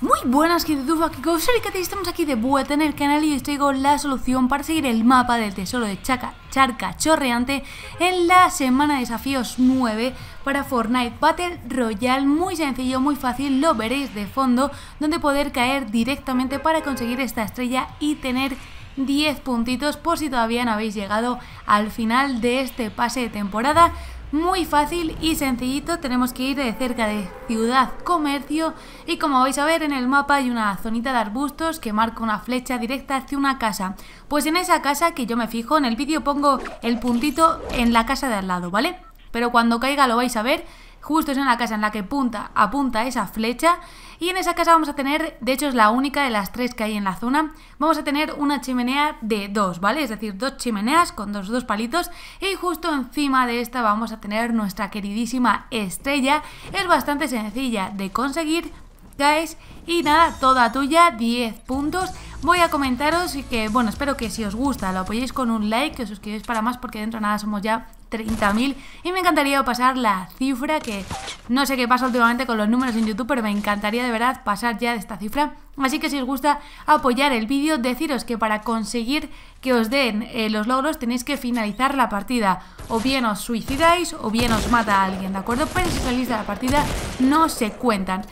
Muy buenas, que y que estamos aquí de vuelta en el canal y os traigo la solución para seguir el mapa del tesoro de Chaca, Charca Chorreante en la semana de desafíos 9 para Fortnite Battle Royale. Muy sencillo, muy fácil, lo veréis de fondo, donde poder caer directamente para conseguir esta estrella y tener 10 puntitos por si todavía no habéis llegado al final de este pase de temporada. Muy fácil y sencillito, tenemos que ir de cerca de ciudad comercio y como vais a ver en el mapa hay una zonita de arbustos que marca una flecha directa hacia una casa. Pues en esa casa que yo me fijo, en el vídeo pongo el puntito en la casa de al lado, ¿vale? Pero cuando caiga lo vais a ver justo es en la casa en la que punta, apunta esa flecha y en esa casa vamos a tener, de hecho es la única de las tres que hay en la zona, vamos a tener una chimenea de dos, ¿vale? Es decir, dos chimeneas con dos, palitos y justo encima de esta vamos a tener nuestra queridísima estrella, es bastante sencilla de conseguir, guys, y nada, toda tuya, 10 puntos. Voy a comentaros y que, bueno, espero que si os gusta lo apoyéis con un like, que os suscribáis para más porque dentro de nada somos ya 30.000 y me encantaría pasar la cifra que no sé qué pasa últimamente con los números en YouTube, pero me encantaría de verdad pasar ya de esta cifra. Así que si os gusta apoyar el vídeo, deciros que para conseguir que os den eh, los logros tenéis que finalizar la partida. O bien os suicidáis o bien os mata a alguien, ¿de acuerdo? Pero si salís de la partida no se cuentan.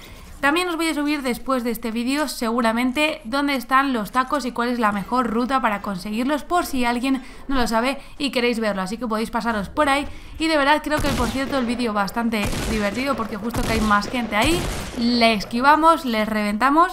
También os voy a subir después de este vídeo seguramente dónde están los tacos y cuál es la mejor ruta para conseguirlos por si alguien no lo sabe y queréis verlo, así que podéis pasaros por ahí y de verdad creo que por cierto el vídeo bastante divertido porque justo que hay más gente ahí, le esquivamos, les reventamos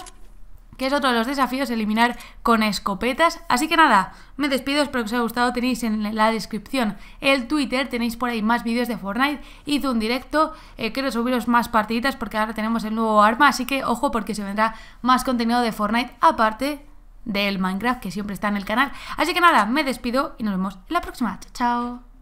que es otro de los desafíos, eliminar con escopetas. Así que nada, me despido, espero que os haya gustado. Tenéis en la descripción el Twitter, tenéis por ahí más vídeos de Fortnite. Hice un directo, eh, quiero subiros más partiditas porque ahora tenemos el nuevo arma, así que ojo porque se vendrá más contenido de Fortnite aparte del Minecraft que siempre está en el canal. Así que nada, me despido y nos vemos en la próxima. Chao, chao.